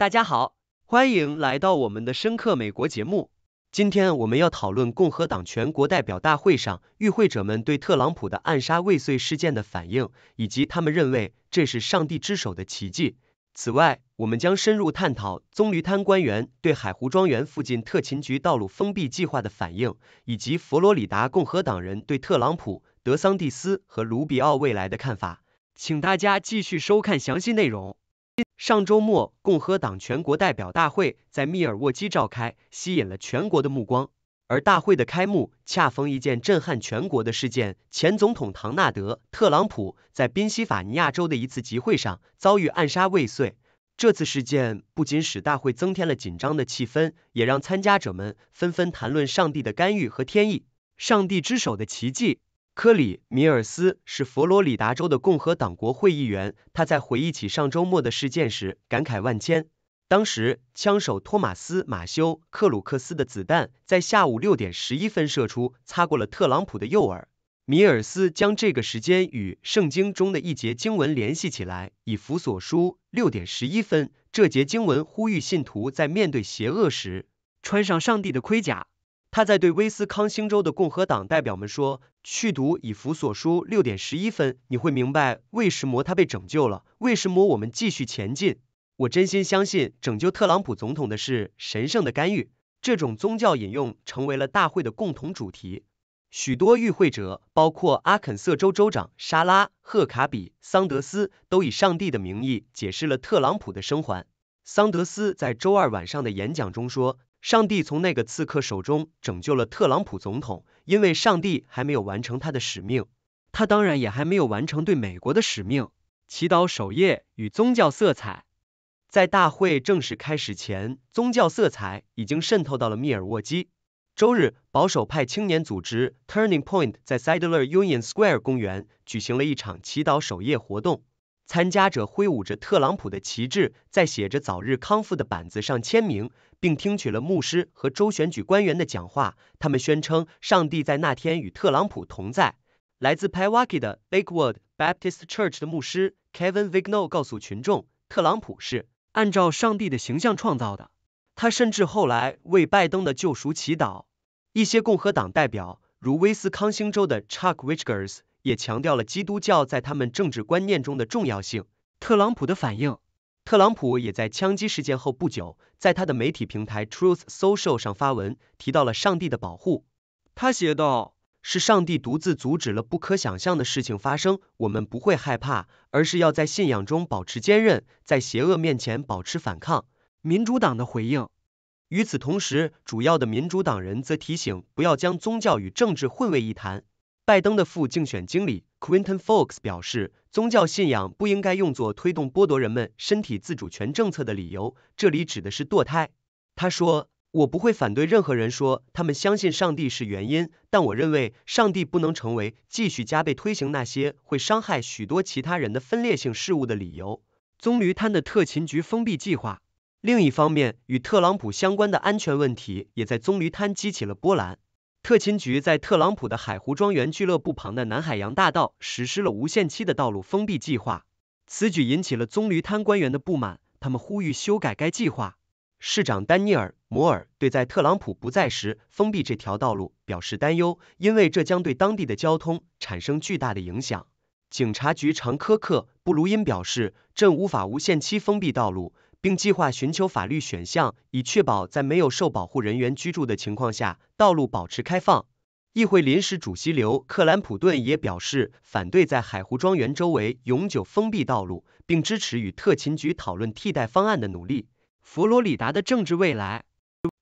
大家好，欢迎来到我们的深刻美国节目。今天我们要讨论共和党全国代表大会上与会者们对特朗普的暗杀未遂事件的反应，以及他们认为这是上帝之手的奇迹。此外，我们将深入探讨棕榈滩官员对海湖庄园附近特勤局道路封闭计划的反应，以及佛罗里达共和党人对特朗普、德桑蒂斯和卢比奥未来的看法。请大家继续收看详细内容。上周末，共和党全国代表大会在密尔沃基召开，吸引了全国的目光。而大会的开幕恰逢一件震撼全国的事件：前总统唐纳德·特朗普在宾夕法尼亚州的一次集会上遭遇暗杀未遂。这次事件不仅使大会增添了紧张的气氛，也让参加者们纷纷谈论上帝的干预和天意、上帝之手的奇迹。科里·米尔斯是佛罗里达州的共和党国会议员。他在回忆起上周末的事件时，感慨万千。当时，枪手托马斯·马修·克鲁克斯的子弹在下午六点十一分射出，擦过了特朗普的右耳。米尔斯将这个时间与圣经中的一节经文联系起来，以弗所书六点十一分。这节经文呼吁信徒在面对邪恶时，穿上上帝的盔甲。他在对威斯康星州的共和党代表们说：“去读以弗所书六点十一分，你会明白为什么他被拯救了，为什么我们继续前进。”我真心相信，拯救特朗普总统的是神圣的干预。这种宗教引用成为了大会的共同主题。许多与会者，包括阿肯色州州长沙拉·赫卡比·桑德斯，都以上帝的名义解释了特朗普的生还。桑德斯在周二晚上的演讲中说。上帝从那个刺客手中拯救了特朗普总统，因为上帝还没有完成他的使命，他当然也还没有完成对美国的使命。祈祷守夜与宗教色彩，在大会正式开始前，宗教色彩已经渗透到了密尔沃基。周日，保守派青年组织 Turning Point 在 s e d l e r Union Square 公园举行了一场祈祷守夜活动。参加者挥舞着特朗普的旗帜，在写着“早日康复”的板子上签名，并听取了牧师和州选举官员的讲话。他们宣称上帝在那天与特朗普同在。来自 Paywaki 的 b a k k w o r d Baptist Church 的牧师 Kevin Vigno 告诉群众，特朗普是按照上帝的形象创造的。他甚至后来为拜登的救赎祈祷。一些共和党代表，如威斯康星州的 Chuck r i c h g e r s 也强调了基督教在他们政治观念中的重要性。特朗普的反应，特朗普也在枪击事件后不久，在他的媒体平台 Truth Social 上发文，提到了上帝的保护。他写道：“是上帝独自阻止了不可想象的事情发生，我们不会害怕，而是要在信仰中保持坚韧，在邪恶面前保持反抗。”民主党的回应，与此同时，主要的民主党人则提醒不要将宗教与政治混为一谈。拜登的副竞选经理 Quinton Fox 表示，宗教信仰不应该用作推动剥夺人们身体自主权政策的理由，这里指的是堕胎。他说：“我不会反对任何人说他们相信上帝是原因，但我认为上帝不能成为继续加倍推行那些会伤害许多其他人的分裂性事物的理由。”棕榈滩的特勤局封闭计划，另一方面与特朗普相关的安全问题，也在棕榈滩激起了波澜。特勤局在特朗普的海湖庄园俱乐部旁的南海洋大道实施了无限期的道路封闭计划，此举引起了棕榈滩官员的不满，他们呼吁修改该计划。市长丹尼尔·摩尔对在特朗普不在时封闭这条道路表示担忧，因为这将对当地的交通产生巨大的影响。警察局长科克·布鲁因表示，朕无法无限期封闭道路。并计划寻求法律选项，以确保在没有受保护人员居住的情况下，道路保持开放。议会临时主席刘克兰普顿也表示反对在海湖庄园周围永久封闭道路，并支持与特勤局讨论替代方案的努力。佛罗里达的政治未来。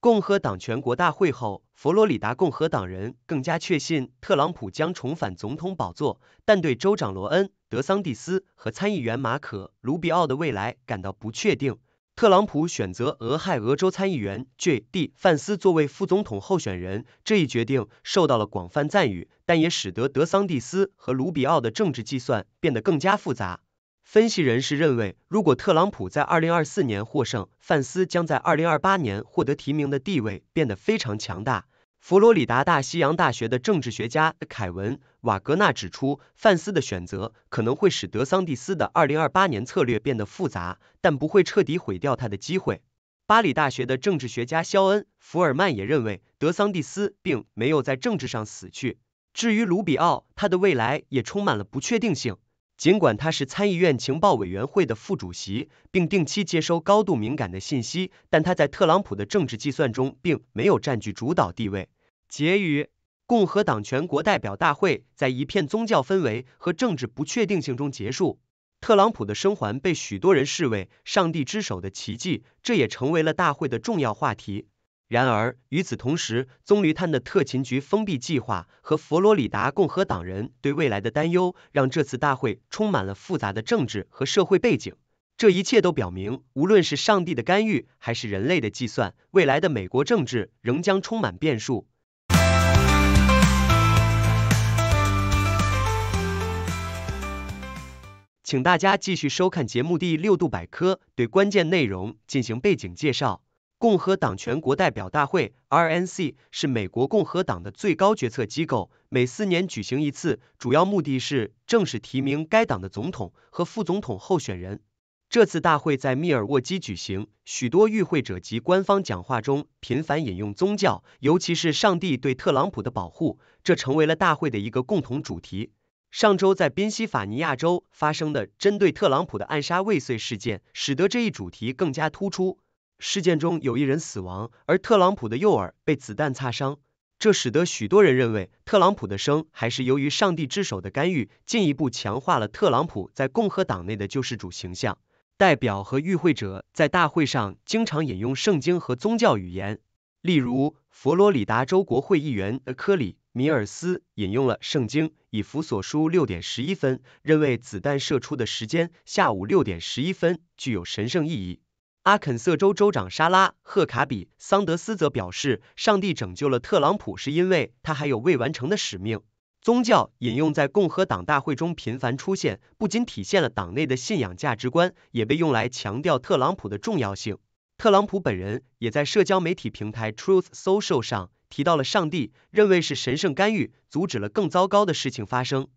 共和党全国大会后，佛罗里达共和党人更加确信特朗普将重返总统宝座，但对州长罗恩·德桑蒂斯和参议员马可·卢比奥的未来感到不确定。特朗普选择俄亥俄州参议员 J.D. 范斯作为副总统候选人，这一决定受到了广泛赞誉，但也使得德桑蒂斯和卢比奥的政治计算变得更加复杂。分析人士认为，如果特朗普在2024年获胜，范斯将在2028年获得提名的地位变得非常强大。佛罗里达大西洋大学的政治学家凯文·瓦格纳指出，范斯的选择可能会使德桑蒂斯的二零二八年策略变得复杂，但不会彻底毁掉他的机会。巴黎大学的政治学家肖恩·福尔曼也认为，德桑蒂斯并没有在政治上死去。至于卢比奥，他的未来也充满了不确定性。尽管他是参议院情报委员会的副主席，并定期接收高度敏感的信息，但他在特朗普的政治计算中并没有占据主导地位。结语：共和党全国代表大会在一片宗教氛围和政治不确定性中结束。特朗普的生还被许多人视为上帝之手的奇迹，这也成为了大会的重要话题。然而，与此同时，棕榈滩的特勤局封闭计划和佛罗里达共和党人对未来的担忧，让这次大会充满了复杂的政治和社会背景。这一切都表明，无论是上帝的干预还是人类的计算，未来的美国政治仍将充满变数。请大家继续收看节目第六度百科，对关键内容进行背景介绍。共和党全国代表大会 （RNC） 是美国共和党的最高决策机构，每四年举行一次，主要目的是正式提名该党的总统和副总统候选人。这次大会在密尔沃基举行，许多与会者及官方讲话中频繁引用宗教，尤其是上帝对特朗普的保护，这成为了大会的一个共同主题。上周在宾夕法尼亚州发生的针对特朗普的暗杀未遂事件，使得这一主题更加突出。事件中有一人死亡，而特朗普的右耳被子弹擦伤。这使得许多人认为特朗普的生还是由于上帝之手的干预，进一步强化了特朗普在共和党内的救世主形象。代表和与会者在大会上经常引用圣经和宗教语言，例如佛罗里达州国会议员科里。米尔斯引用了《圣经》，以弗所书六点十一分，认为子弹射出的时间下午六点十一分具有神圣意义。阿肯色州州长莎拉·赫卡比·桑德斯则表示，上帝拯救了特朗普，是因为他还有未完成的使命。宗教引用在共和党大会中频繁出现，不仅体现了党内的信仰价值观，也被用来强调特朗普的重要性。特朗普本人也在社交媒体平台 Truth Social 上。提到了上帝认为是神圣干预阻止了更糟糕的事情发生。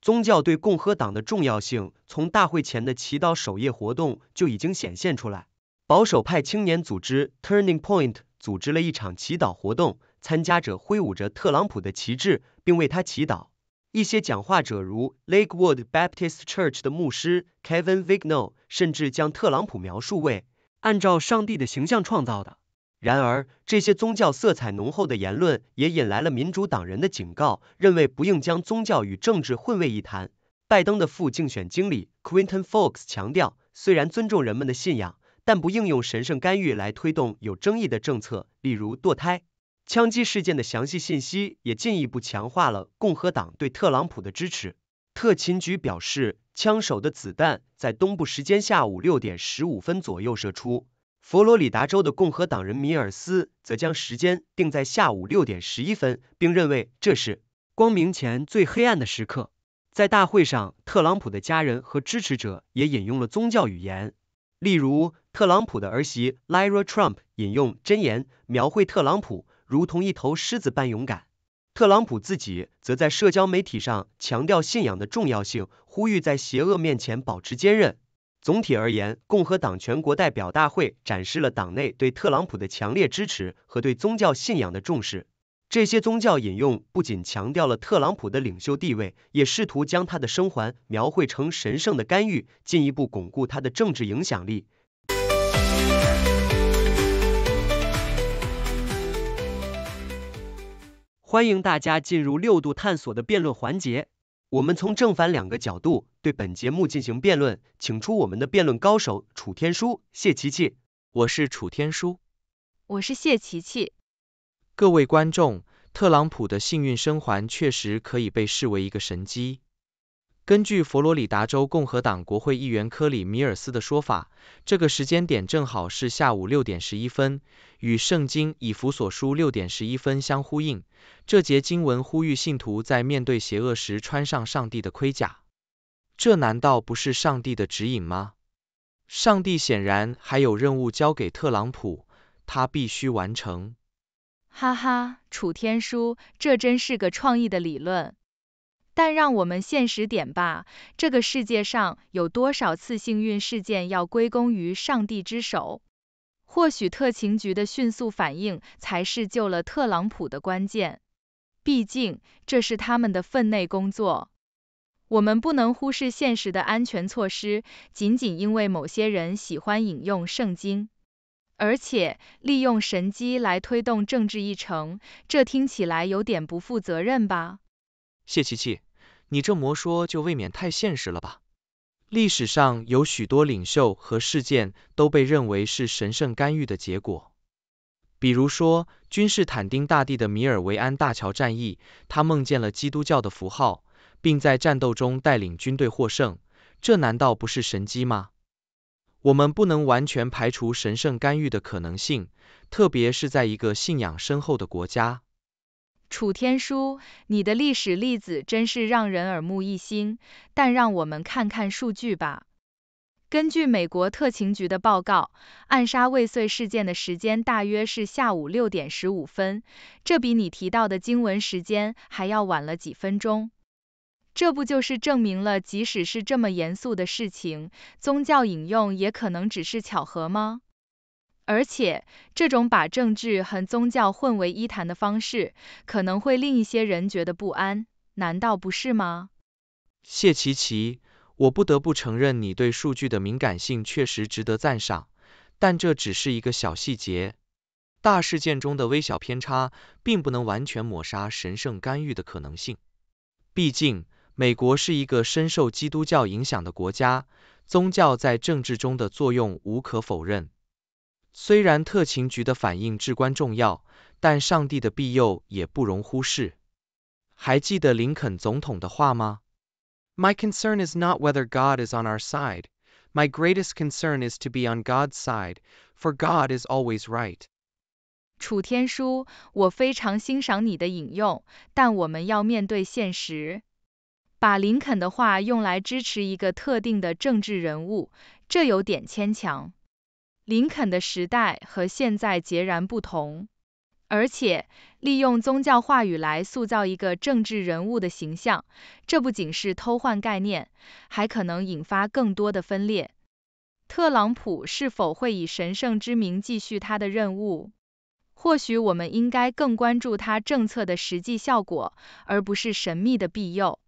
宗教对共和党的重要性从大会前的祈祷守夜活动就已经显现出来。保守派青年组织 Turning Point 组织了一场祈祷活动，参加者挥舞着特朗普的旗帜，并为他祈祷。一些讲话者如 Lakewood Baptist Church 的牧师 Kevin Vigno 甚至将特朗普描述为按照上帝的形象创造的。然而，这些宗教色彩浓厚的言论也引来了民主党人的警告，认为不应将宗教与政治混为一谈。拜登的副竞选经理 Quinton Fox 强调，虽然尊重人们的信仰，但不应用神圣干预来推动有争议的政策，例如堕胎。枪击事件的详细信息也进一步强化了共和党对特朗普的支持。特勤局表示，枪手的子弹在东部时间下午六点十五分左右射出。佛罗里达州的共和党人米尔斯则将时间定在下午六点十一分，并认为这是光明前最黑暗的时刻。在大会上，特朗普的家人和支持者也引用了宗教语言，例如，特朗普的儿媳 Lyra Trump 引用箴言，描绘特朗普如同一头狮子般勇敢。特朗普自己则在社交媒体上强调信仰的重要性，呼吁在邪恶面前保持坚韧。总体而言，共和党全国代表大会展示了党内对特朗普的强烈支持和对宗教信仰的重视。这些宗教引用不仅强调了特朗普的领袖地位，也试图将他的生还描绘成神圣的干预，进一步巩固他的政治影响力。欢迎大家进入六度探索的辩论环节，我们从正反两个角度。对本节目进行辩论，请出我们的辩论高手楚天舒、谢琪琪。我是楚天舒，我是谢琪琪。各位观众，特朗普的幸运生还确实可以被视为一个神机。根据佛罗里达州共和党国会议员科里·米尔斯的说法，这个时间点正好是下午六点十一分，与圣经以弗所书六点十一分相呼应。这节经文呼吁信徒在面对邪恶时穿上上帝的盔甲。这难道不是上帝的指引吗？上帝显然还有任务交给特朗普，他必须完成。哈哈，楚天舒，这真是个创意的理论。但让我们现实点吧，这个世界上有多少次幸运事件要归功于上帝之手？或许特勤局的迅速反应才是救了特朗普的关键，毕竟这是他们的分内工作。我们不能忽视现实的安全措施，仅仅因为某些人喜欢引用圣经，而且利用神机来推动政治议程，这听起来有点不负责任吧？谢琪琪，你这魔说就未免太现实了吧？历史上有许多领袖和事件都被认为是神圣干预的结果，比如说君士坦丁大帝的米尔维安大桥战役，他梦见了基督教的符号。并在战斗中带领军队获胜，这难道不是神机吗？我们不能完全排除神圣干预的可能性，特别是在一个信仰深厚的国家。楚天舒，你的历史例子真是让人耳目一新。但让我们看看数据吧。根据美国特勤局的报告，暗杀未遂事件的时间大约是下午六点十五分，这比你提到的经文时间还要晚了几分钟。这不就是证明了，即使是这么严肃的事情，宗教引用也可能只是巧合吗？而且，这种把政治和宗教混为一谈的方式，可能会令一些人觉得不安，难道不是吗？谢奇奇，我不得不承认你对数据的敏感性确实值得赞赏，但这只是一个小细节。大事件中的微小偏差，并不能完全抹杀神圣干预的可能性，毕竟。美国是一个深受基督教影响的国家，宗教在政治中的作用无可否认。虽然特勤局的反应至关重要，但上帝的庇佑也不容忽视。还记得林肯总统的话吗？My concern is not whether God is on our side. My greatest concern is to be on God's side, for God is always right. 楚天舒，我非常欣赏你的引用，但我们要面对现实。把林肯的话用来支持一个特定的政治人物，这有点牵强。林肯的时代和现在截然不同，而且利用宗教话语来塑造一个政治人物的形象，这不仅是偷换概念，还可能引发更多的分裂。特朗普是否会以神圣之名继续他的任务？或许我们应该更关注他政策的实际效果，而不是神秘的庇佑。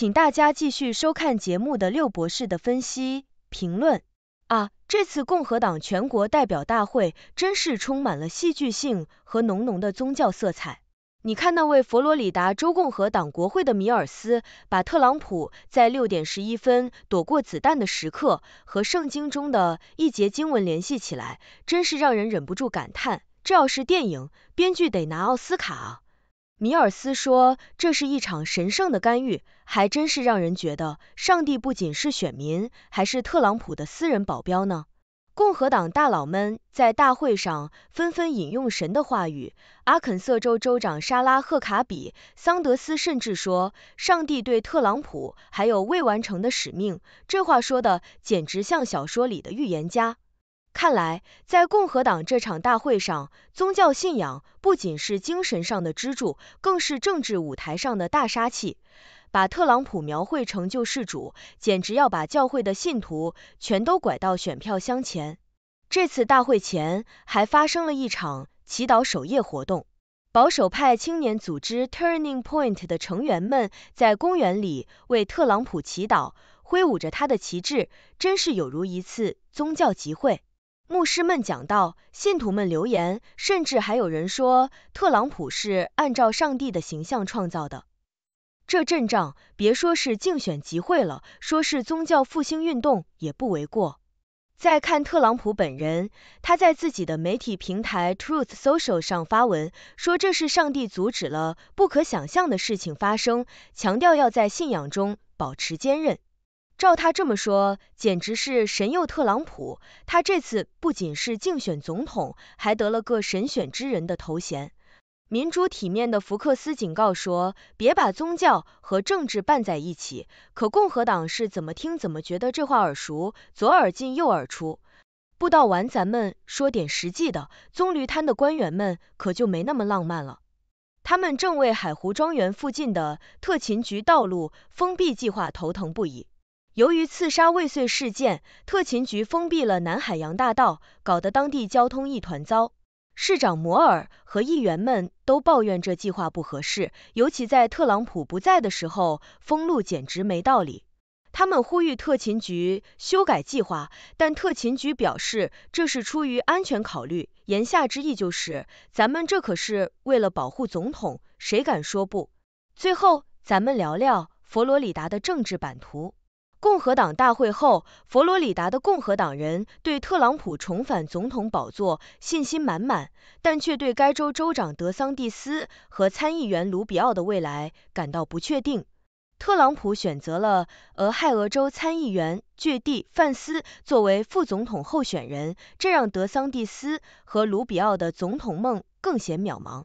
请大家继续收看节目的六博士的分析评论啊！这次共和党全国代表大会真是充满了戏剧性和浓浓的宗教色彩。你看那位佛罗里达州共和党国会的米尔斯，把特朗普在六点十一分躲过子弹的时刻和圣经中的一节经文联系起来，真是让人忍不住感叹。这要是电影，编剧得拿奥斯卡啊！米尔斯说，这是一场神圣的干预，还真是让人觉得，上帝不仅是选民，还是特朗普的私人保镖呢。共和党大佬们在大会上纷纷引用神的话语，阿肯色州州长莎拉·赫卡比、桑德斯甚至说，上帝对特朗普还有未完成的使命。这话说的简直像小说里的预言家。看来，在共和党这场大会上，宗教信仰不仅是精神上的支柱，更是政治舞台上的大杀器。把特朗普描绘成救世主，简直要把教会的信徒全都拐到选票箱前。这次大会前还发生了一场祈祷守夜活动，保守派青年组织 Turning Point 的成员们在公园里为特朗普祈祷，挥舞着他的旗帜，真是有如一次宗教集会。牧师们讲道，信徒们留言，甚至还有人说特朗普是按照上帝的形象创造的。这阵仗，别说是竞选集会了，说是宗教复兴运动也不为过。再看特朗普本人，他在自己的媒体平台 Truth Social 上发文，说这是上帝阻止了不可想象的事情发生，强调要在信仰中保持坚韧。照他这么说，简直是神佑特朗普。他这次不仅是竞选总统，还得了个神选之人的头衔。民主体面的福克斯警告说，别把宗教和政治拌在一起。可共和党是怎么听怎么觉得这话耳熟，左耳进右耳出。布道完，咱们说点实际的。棕榈滩的官员们可就没那么浪漫了，他们正为海湖庄园附近的特勤局道路封闭计划头疼不已。由于刺杀未遂事件，特勤局封闭了南海洋大道，搞得当地交通一团糟。市长摩尔和议员们都抱怨这计划不合适，尤其在特朗普不在的时候封路简直没道理。他们呼吁特勤局修改计划，但特勤局表示这是出于安全考虑，言下之意就是咱们这可是为了保护总统，谁敢说不？最后，咱们聊聊佛罗里达的政治版图。共和党大会后，佛罗里达的共和党人对特朗普重返总统宝座信心满满，但却对该州州长德桑蒂斯和参议员卢比奥的未来感到不确定。特朗普选择了俄亥俄州参议员据蒂范斯作为副总统候选人，这让德桑蒂斯和卢比奥的总统梦更显渺茫。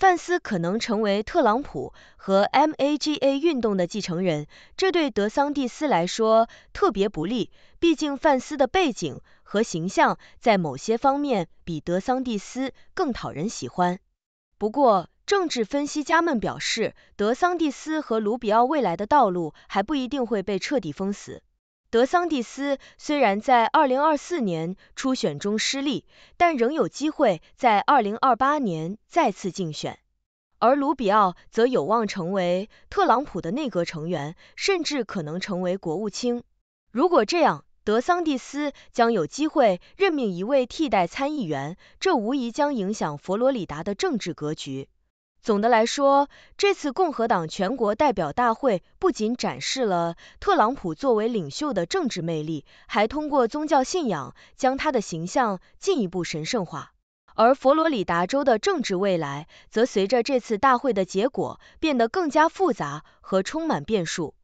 范斯可能成为特朗普和 MAGA 运动的继承人，这对德桑蒂斯来说特别不利。毕竟范斯的背景和形象在某些方面比德桑蒂斯更讨人喜欢。不过，政治分析家们表示，德桑蒂斯和卢比奥未来的道路还不一定会被彻底封死。德桑蒂斯虽然在2024年初选中失利，但仍有机会在2028年再次竞选。而卢比奥则有望成为特朗普的内阁成员，甚至可能成为国务卿。如果这样，德桑蒂斯将有机会任命一位替代参议员，这无疑将影响佛罗里达的政治格局。总的来说，这次共和党全国代表大会不仅展示了特朗普作为领袖的政治魅力，还通过宗教信仰将他的形象进一步神圣化。而佛罗里达州的政治未来，则随着这次大会的结果变得更加复杂和充满变数。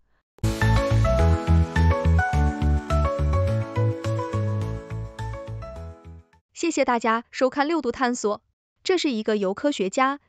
谢谢大家收看六度探索，这是一个由科学家。